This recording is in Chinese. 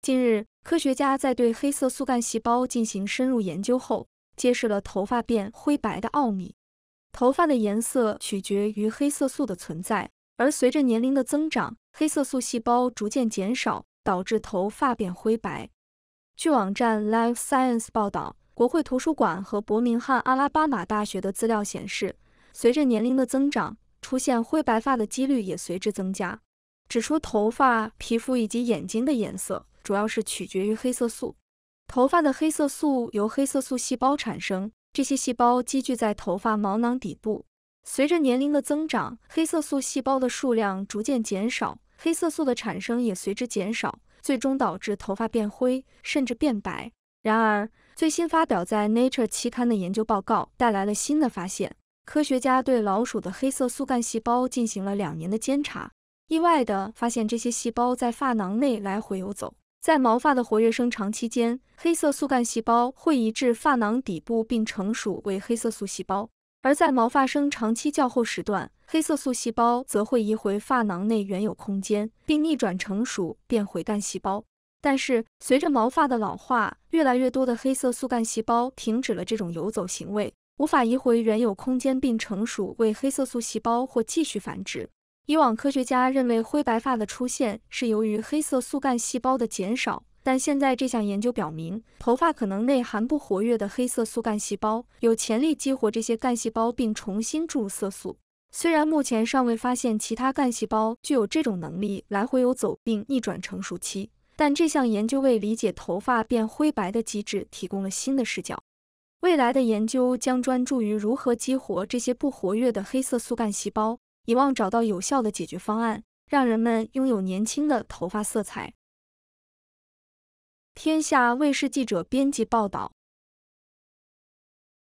近日，科学家在对黑色素干细胞进行深入研究后，揭示了头发变灰白的奥秘。头发的颜色取决于黑色素的存在，而随着年龄的增长，黑色素细胞逐渐减少，导致头发变灰白。据网站 l i f e Science 报道，国会图书馆和伯明翰阿拉巴马大学的资料显示，随着年龄的增长，出现灰白发的几率也随之增加，指出头发、皮肤以及眼睛的颜色。主要是取决于黑色素。头发的黑色素由黑色素细胞产生，这些细胞积聚在头发毛囊底部。随着年龄的增长，黑色素细胞的数量逐渐减少，黑色素的产生也随之减少，最终导致头发变灰甚至变白。然而，最新发表在 Nature 期刊的研究报告带来了新的发现。科学家对老鼠的黑色素干细胞进行了两年的监察，意外的发现这些细胞在发囊内来回游走。在毛发的活跃生长期间，黑色素干细胞会移至发囊底部并成熟为黑色素细胞；而在毛发生长期较后时段，黑色素细胞则会移回发囊内原有空间，并逆转成熟变回干细胞。但是，随着毛发的老化，越来越多的黑色素干细胞停止了这种游走行为，无法移回原有空间并成熟为黑色素细胞，或继续繁殖。以往科学家认为灰白发的出现是由于黑色素干细胞的减少，但现在这项研究表明，头发可能内含不活跃的黑色素干细胞，有潜力激活这些干细胞并重新注入色素。虽然目前尚未发现其他干细胞具有这种能力，来回游走并逆转成熟期，但这项研究为理解头发变灰白的机制提供了新的视角。未来的研究将专注于如何激活这些不活跃的黑色素干细胞。希望找到有效的解决方案，让人们拥有年轻的头发色彩。天下卫视记者编辑报道。